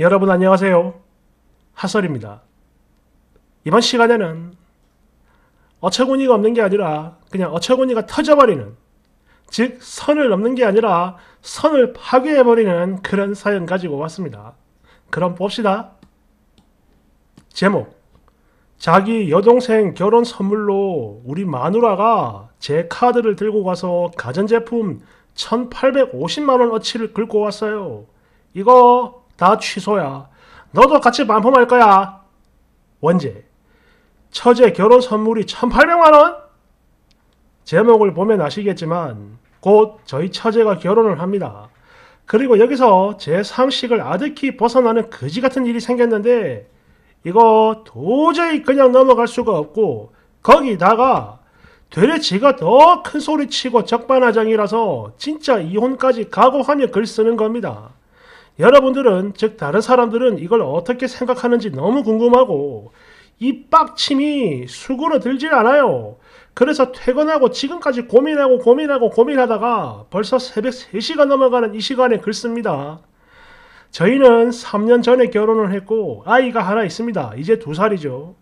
여러분 안녕하세요. 하설입니다. 이번 시간에는 어처구니가 없는 게 아니라 그냥 어처구니가 터져버리는 즉 선을 넘는 게 아니라 선을 파괴해버리는 그런 사연 가지고 왔습니다. 그럼 봅시다. 제목 자기 여동생 결혼 선물로 우리 마누라가 제 카드를 들고 가서 가전제품 1850만원 어치를 긁고 왔어요. 이거 다 취소야. 너도 같이 반품할 거야. 원제. 처제 결혼 선물이 1800만원? 제목을 보면 아시겠지만 곧 저희 처제가 결혼을 합니다. 그리고 여기서 제 상식을 아득히 벗어나는 거지 같은 일이 생겼는데 이거 도저히 그냥 넘어갈 수가 없고 거기다가 되레 지가 더 큰 소리 치고 적반하장이라서 진짜 이혼까지 각오하며 글 쓰는 겁니다. 여러분들은 즉 다른 사람들은 이걸 어떻게 생각하는지 너무 궁금하고 이 빡침이 수그러 들질 않아요. 그래서 퇴근하고 지금까지 고민하고 고민하고 고민하다가 벌써 새벽 3시가 넘어가는 이 시간에 글 씁니다. 저희는 3년 전에 결혼을 했고 아이가 하나 있습니다. 이제 2살이죠.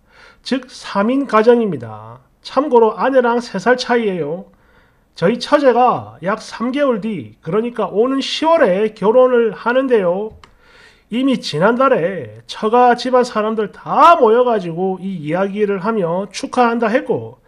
즉 3인 가정입니다. 참고로 아내랑 3살 차이예요. 저희 처제가 약 3개월 뒤 그러니까 오는 10월에 결혼을 하는데요. 이미 지난달에 처가 집안 사람들 다 모여가지고 이 이야기를 하며 축하한다 했고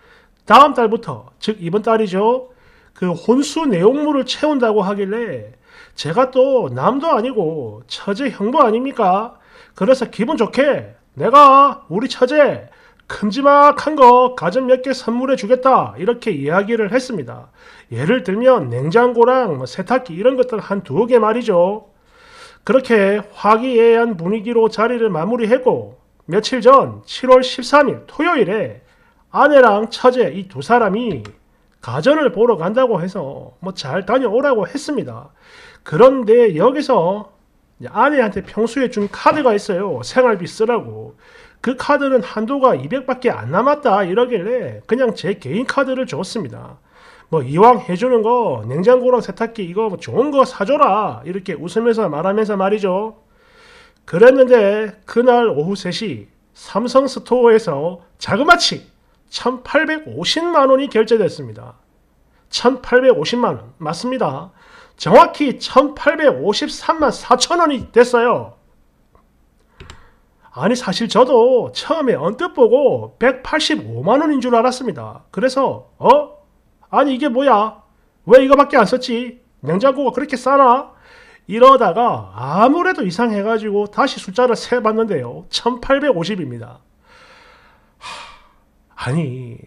다음 달부터 즉 이번 달이죠. 그 혼수 내용물을 채운다고 하길래 제가 또 남도 아니고 처제 형부 아닙니까? 그래서 기분 좋게 내가 우리 처제 큼지막한 거 가전 몇 개 선물해 주겠다 이렇게 이야기를 했습니다. 예를 들면 냉장고랑 뭐 세탁기 이런 것들 한 두어 개 말이죠. 그렇게 화기애애한 분위기로 자리를 마무리했고 며칠 전 7월 13일 토요일에 아내랑 처제 이 두 사람이 가전을 보러 간다고 해서 뭐잘 다녀오라고 했습니다. 그런데 여기서 아내한테 평소에 준 카드가 있어요. 생활비 쓰라고. 그 카드는 한도가 200밖에 안 남았다 이러길래 그냥 제 개인 카드를 줬습니다. 뭐 이왕 해주는 거 냉장고랑 세탁기 이거 뭐 좋은 거 사줘라 이렇게 웃으면서 말하면서 말이죠. 그랬는데 그날 오후 3시 삼성 스토어에서 자그마치 1850만 원이 결제됐습니다. 1850만 원 맞습니다. 정확히 1853만 4천 원이 됐어요. 아니 사실 저도 처음에 언뜻 보고 185만원인 줄 알았습니다. 그래서 어? 아니 이게 뭐야? 왜 이거밖에 안 썼지? 냉장고가 그렇게 싸나? 이러다가 아무래도 이상해가지고 다시 숫자를 세봤는데요. 1850입니다. 하, 아니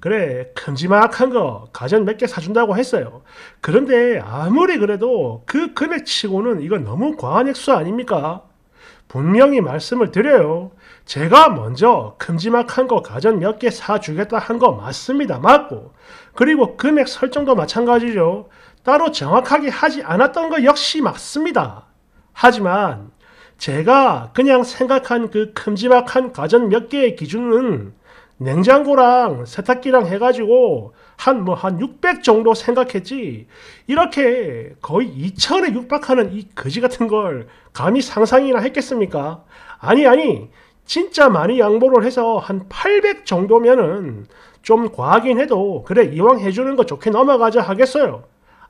그래 큼지막한 거 가전 몇 개 사준다고 했어요. 그런데 아무리 그래도 그 금액치고는 이건 너무 과한 액수 아닙니까? 분명히 말씀을 드려요. 제가 먼저 큼지막한 거 가전 몇 개 사주겠다 한 거 맞습니다. 맞고. 그리고 금액 설정도 마찬가지죠. 따로 정확하게 하지 않았던 거 역시 맞습니다. 하지만 제가 그냥 생각한 그 큼지막한 가전 몇 개의 기준은 냉장고랑 세탁기랑 해가지고 한뭐한600 정도 생각했지 이렇게 거의 2천에 육박하는 이 거지 같은 걸 감히 상상이나 했겠습니까? 아니 아니 진짜 많이 양보를 해서 한 800 정도면은 좀 과하긴 해도 그래 이왕 해주는 거 좋게 넘어가자 하겠어요.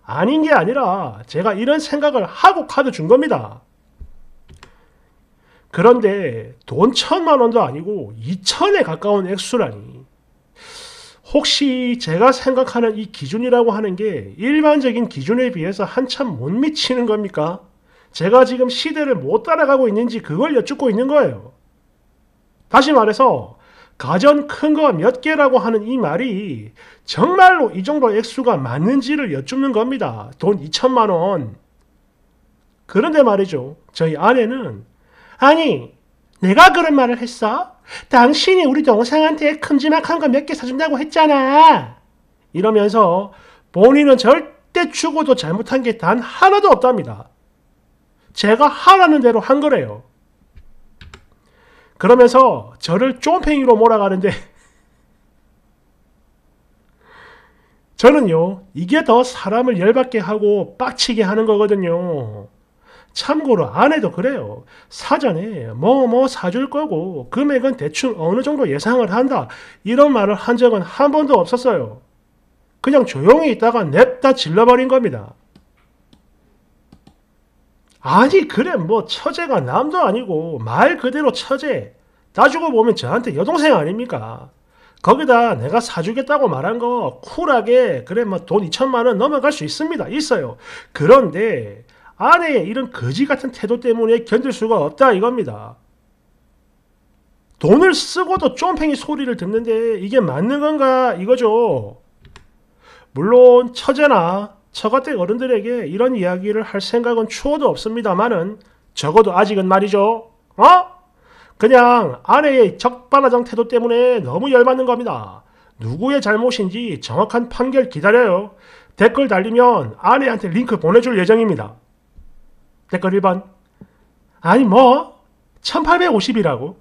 아닌 게 아니라 제가 이런 생각을 하고 카드 준 겁니다. 그런데 돈 천만 원도 아니고 2천에 가까운 액수라니 혹시 제가 생각하는 이 기준이라고 하는 게 일반적인 기준에 비해서 한참 못 미치는 겁니까? 제가 지금 시대를 못 따라가고 있는지 그걸 여쭙고 있는 거예요. 다시 말해서 가전 큰 거 몇 개라고 하는 이 말이 정말로 이 정도 액수가 맞는지를 여쭙는 겁니다. 돈 2천만 원. 그런데 말이죠. 저희 아내는 아니 내가 그런 말을 했어? 당신이 우리 동생한테 큼지막한 거 몇 개 사준다고 했잖아. 이러면서 본인은 절대 죽어도 잘못한 게 단 하나도 없답니다. 제가 하라는 대로 한 거래요. 그러면서 저를 쫌팽이로 몰아가는데 저는요, 이게 더 사람을 열받게 하고 빡치게 하는 거거든요. 참고로 아내도 그래요. 사전에 뭐뭐 뭐 사줄 거고 금액은 대충 어느 정도 예상을 한다. 이런 말을 한 적은 한 번도 없었어요. 그냥 조용히 있다가 냅다 질러버린 겁니다. 아니 그래 뭐 처제가 남도 아니고 말 그대로 처제 따지고 보면 저한테 여동생 아닙니까? 거기다 내가 사주겠다고 말한 거 쿨하게 그래 뭐 돈 2천만 원 넘어갈 수 있습니다. 있어요. 그런데 아내의 이런 거지 같은 태도 때문에 견딜 수가 없다 이겁니다. 돈을 쓰고도 쫌팽이 소리를 듣는데 이게 맞는 건가 이거죠. 물론 처제나 처가댁 어른들에게 이런 이야기를 할 생각은 추호도 없습니다만은 적어도 아직은 말이죠. 어? 그냥 아내의 적반하장 태도 때문에 너무 열받는 겁니다. 누구의 잘못인지 정확한 판결 기다려요. 댓글 달리면 아내한테 링크 보내줄 예정입니다. 댓글 1번. 아니 뭐 1850이라고.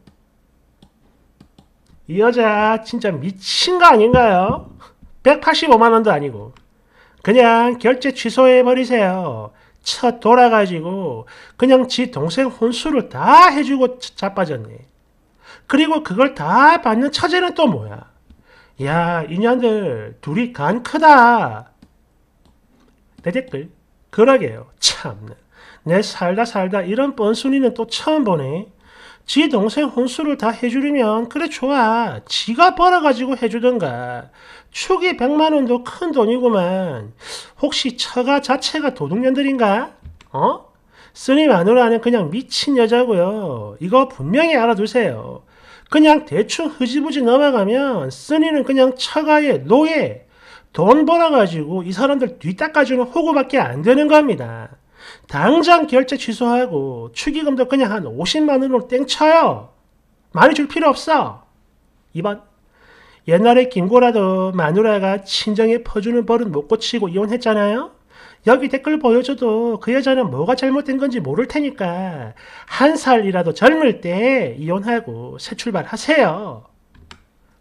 이 여자 진짜 미친 거 아닌가요? 185만 원도 아니고. 그냥 결제 취소해 버리세요. 쳐 돌아가지고 그냥 지 동생 혼수를 다 해주고 자빠졌네. 그리고 그걸 다 받는 처제는 또 뭐야? 야, 인연들 둘이 간 크다. 내 댓글. 그러게요. 참나. 내 살다 살다 이런 뻔순이는 또 처음 보네. 지 동생 혼수를 다 해주려면 그래 좋아. 지가 벌어가지고 해주던가. 축이 100만 원도 큰 돈이구만. 혹시 처가 자체가 도둑년들인가? 어? 쓰니 마누라는 그냥 미친 여자고요. 이거 분명히 알아두세요. 그냥 대충 흐지부지 넘어가면 쓰니는 그냥 처가의 노예, 돈 벌어가지고 이 사람들 뒤 닦아주는 호구밖에 안 되는 겁니다. 당장 결제 취소하고 축의금도 그냥 한 50만 원으로 땡쳐요. 많이 줄 필요 없어. 2번 옛날에 김고라도 마누라가 친정에 퍼주는 벌은 못 고치고 이혼했잖아요. 여기 댓글 보여줘도 그 여자는 뭐가 잘못된 건지 모를 테니까 한 살이라도 젊을 때 이혼하고 새 출발하세요.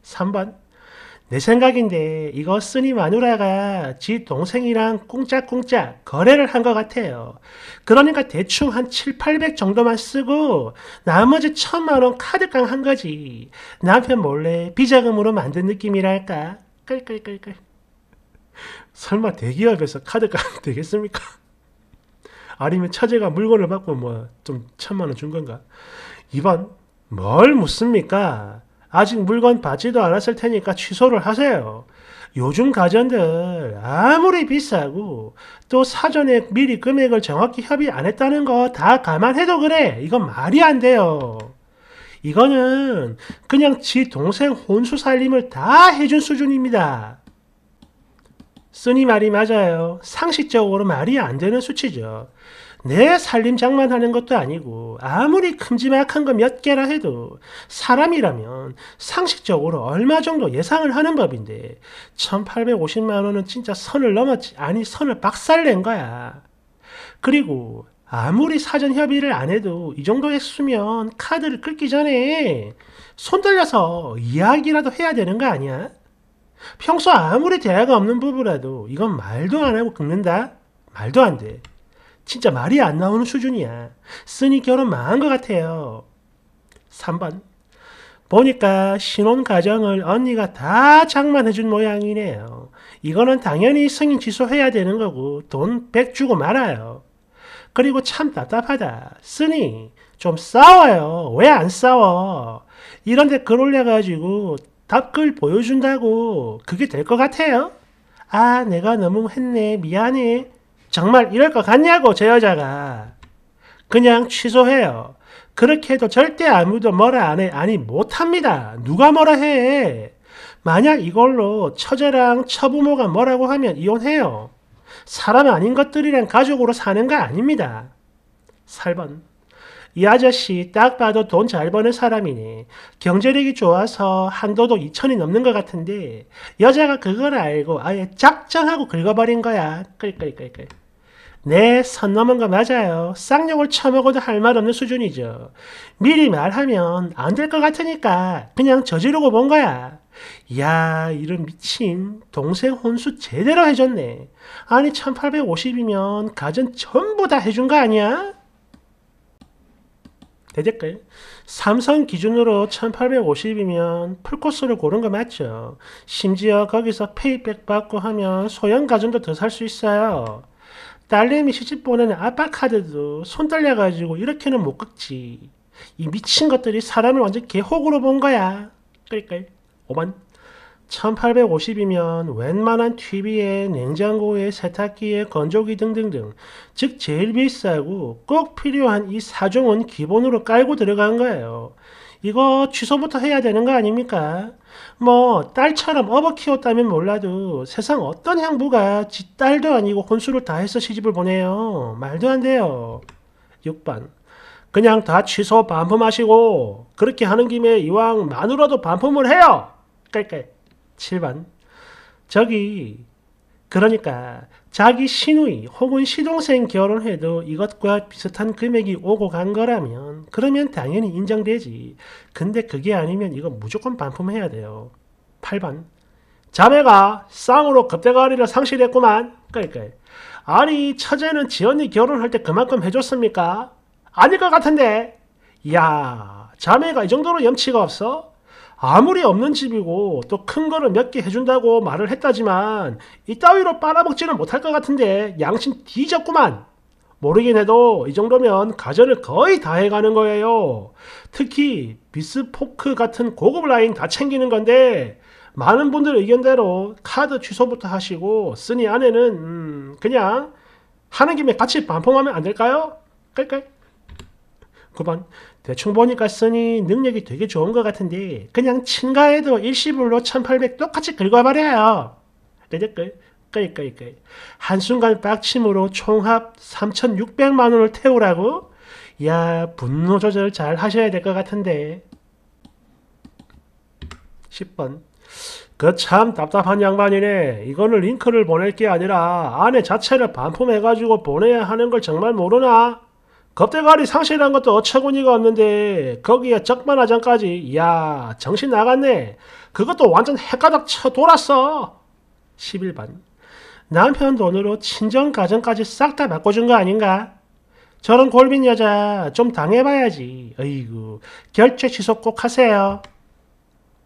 3번 내 생각인데 이거 쓰니 마누라가 지 동생이랑 꽁짝꽁짝 거래를 한 것 같아요. 그러니까 대충 한 7, 800 정도만 쓰고 나머지 천만원 카드깡 한 거지. 남편 몰래 비자금으로 만든 느낌이랄까. 끌끌끌끌. 설마 대기업에서 카드깡 되겠습니까? 아니면 처제가 물건을 받고 뭐좀 천만원 준 건가? 이번 뭘 묻습니까? 아직 물건 받지도 않았을 테니까 취소를 하세요. 요즘 가전들 아무리 비싸고 또 사전에 미리 금액을 정확히 협의 안 했다는 거 다 감안해도 그래. 이건 말이 안 돼요. 이거는 그냥 지 동생 혼수 살림을 다 해준 수준입니다. 쓰니 말이 맞아요. 상식적으로 말이 안 되는 수치죠. 내 살림 장만하는 것도 아니고 아무리 큼지막한 거 몇 개라 해도 사람이라면 상식적으로 얼마 정도 예상을 하는 법인데 1850만 원은 진짜 선을 넘었지 아니 선을 박살낸 거야. 그리고 아무리 사전 협의를 안 해도 이 정도 액수면 카드를 끊기 전에 손 돌려서 이야기라도 해야 되는 거 아니야? 평소 아무리 대화가 없는 부부라도 이건 말도 안 하고 긁는다? 말도 안 돼. 진짜 말이 안 나오는 수준이야. 쓰니 결혼 망한 것 같아요. 3번. 보니까 신혼 가정을 언니가 다 장만해준 모양이네요. 이거는 당연히 승인 취소해야 되는 거고 돈 100 주고 말아요. 그리고 참 답답하다. 쓰니 좀 싸워요. 왜 안 싸워? 이런데 글 올려가지고 답글 보여준다고 그게 될 것 같아요? 아 내가 너무 했네 미안해 정말 이럴 것 같냐고 제 여자가 그냥 취소해요. 그렇게 해도 절대 아무도 뭐라 안 해. 아니 못합니다. 누가 뭐라 해. 만약 이걸로 처제랑 처부모가 뭐라고 하면 이혼해요. 사람 아닌 것들이랑 가족으로 사는 거 아닙니다. 8번 이 아저씨 딱 봐도 돈 잘 버는 사람이네. 경제력이 좋아서 한도도 2천이 넘는 것 같은데 여자가 그걸 알고 아예 작정하고 긁어버린 거야. 끌끌끌끌. 네, 선 넘은 거 맞아요. 쌍욕을 쳐먹어도 할 말 없는 수준이죠. 미리 말하면 안 될 것 같으니까 그냥 저지르고 본 거야. 야, 이런 미친 동생 혼수 제대로 해줬네. 아니, 1850이면 가전 전부 다 해준 거 아니야? 해제까지 삼성 기준으로 1850이면 풀코스를 고른 거 맞죠 심지어 거기서 페이백 받고 하면 소형 가전도 더 살 수 있어요 딸내미 시집 보내는 아빠 카드도 손 떨려가지고 이렇게는 못 긁지 이 미친 것들이 사람을 완전 개혹으로 본 거야 그러니까 5만 1850이면 웬만한 TV에 냉장고에 세탁기에 건조기 등등등 즉 제일 비싸고 꼭 필요한 이 사종은 기본으로 깔고 들어간 거예요. 이거 취소부터 해야 되는 거 아닙니까? 뭐 딸처럼 업어 키웠다면 몰라도 세상 어떤 향부가 지 딸도 아니고 혼수를 다 해서 시집을 보내요. 말도 안 돼요. 6번 그냥 다 취소 반품하시고 그렇게 하는 김에 이왕 마누라도 반품을 해요. 깔깔 7번. 저기 그러니까 자기 시누이 혹은 시동생 결혼해도 이것과 비슷한 금액이 오고 간 거라면 그러면 당연히 인정되지. 근데 그게 아니면 이거 무조건 반품해야 돼요. 8번. 자매가 쌍으로 급대가리를 상실했구만. 그러니까 아니 처제는 지연이 결혼할 때 그만큼 해줬습니까? 아닐 것 같은데. 야 자매가 이 정도로 염치가 없어? 아무리 없는 집이고 또 큰 거를 몇 개 해준다고 말을 했다지만 이따위로 빨아먹지는 못할 것 같은데 양심 뒤졌구만. 모르긴 해도 이 정도면 가전을 거의 다 해가는 거예요. 특히 비스포크 같은 고급 라인 다 챙기는 건데 많은 분들 의견대로 카드 취소부터 하시고 쓰니 안에는음 그냥 하는 김에 같이 반품하면 안 될까요? 깔깔. 그번 대충 보니까 쓰니 능력이 되게 좋은 것 같은데 그냥 친가해도 일시불로 1800 똑같이 긁어버려요. 내댓글 끄이끄이끄이 한순간 빡침으로 총합 3600만 원을 태우라고? 야 분노 조절 잘 하셔야 될 것 같은데 10번 그 참 답답한 양반이네. 이거는 링크를 보낼 게 아니라 안에 자체를 반품해가지고 보내야 하는 걸 정말 모르나? 겁대가리 상실한 것도 어처구니가 없는데 거기에 적만하장까지야 정신 나갔네 그것도 완전 헷가닥 쳐 돌았어 11반 남편 돈으로 친정 가정까지 싹 다 바꿔준 거 아닌가? 저런 골빈 여자 좀 당해봐야지 어이구 결제 취소 꼭 하세요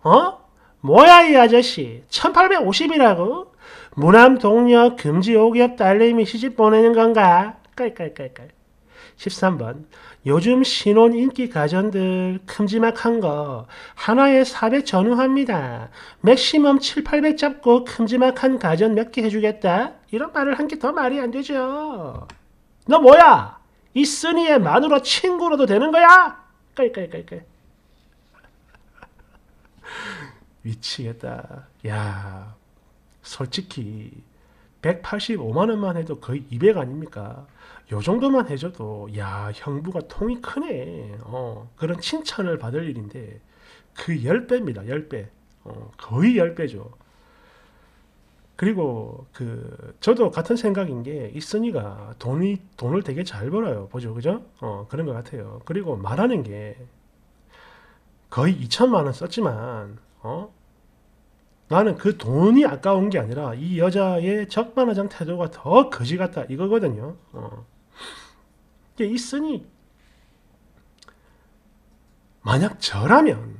어? 뭐야 이 아저씨 1850이라고? 무남 동녀 금지 오기업 딸내미 시집 보내는 건가? 깔깔깔깔 13번 요즘 신혼 인기 가전들 큼지막한 거 하나에 400 전후합니다. 맥시멈 7, 800 잡고 큼지막한 가전 몇 개 해주겠다. 이런 말을 한 게 더 말이 안 되죠. 너 뭐야? 이 쓰니의 마누라 친구로도 되는 거야? 깔깔깔깔. 미치겠다. 야, 솔직히 185만 원만 해도 거의 200 아닙니까? 요 정도만 해줘도 야 형부가 통이 크네 어, 그런 칭찬을 받을 일인데 그 10배입니다 10배 어, 거의 10배죠 그리고 그 저도 같은 생각인 게 있으니가 돈이 돈을 되게 잘 벌어요 보죠 그죠 어, 그런 것 같아요 그리고 말하는 게 거의 2천만 원 썼지만 어? 나는 그 돈이 아까운 게 아니라 이 여자의 적반하장 태도가 더 거지 같다 이거거든요. 어. 이게 있으니 만약 저라면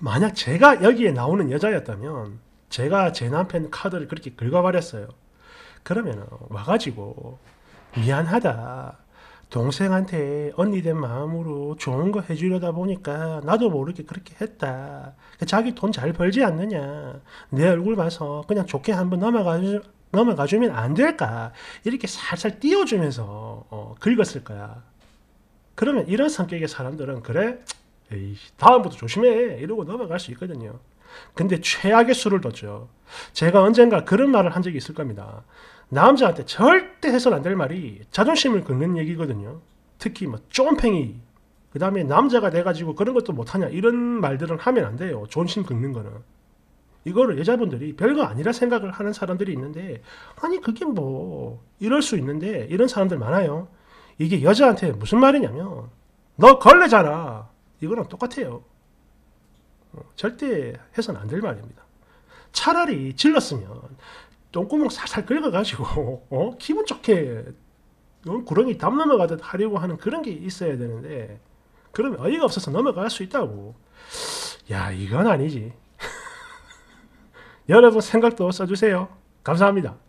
만약 제가 여기에 나오는 여자였다면 제가 제 남편 카드를 그렇게 긁어버렸어요. 그러면 와가지고 미안하다. 동생한테 언니 된 마음으로 좋은 거 해주려다 보니까 나도 모르게 그렇게 했다. 자기 돈 잘 벌지 않느냐. 내 얼굴 봐서 그냥 좋게 한번 넘어가, 넘어가주면 안 될까. 이렇게 살살 띄워주면서 어, 긁었을 거야. 그러면 이런 성격의 사람들은 그래? 에이, 다음부터 조심해. 이러고 넘어갈 수 있거든요. 근데 최악의 수를 뒀죠. 제가 언젠가 그런 말을 한 적이 있을 겁니다. 남자한테 절대 해서는 안 될 말이 자존심을 긁는 얘기거든요. 특히 뭐 쫌팽이 그 다음에 남자가 돼가지고 그런 것도 못하냐 이런 말들은 하면 안 돼요. 존심 긁는 거는. 이거를 여자분들이 별거 아니라 생각을 하는 사람들이 있는데 아니 그게 뭐 이럴 수 있는데 이런 사람들 많아요. 이게 여자한테 무슨 말이냐면 너 걸레잖아. 이거랑 똑같아요. 어, 절대 해서는 안 될 말입니다. 차라리 질렀으면 똥구멍 살살 긁어가지고 어? 기분 좋게 어, 구렁이 담 넘어가듯 하려고 하는 그런 게 있어야 되는데 그러면 어이가 없어서 넘어갈 수 있다고 야 이건 아니지 여러분 생각도 써주세요 감사합니다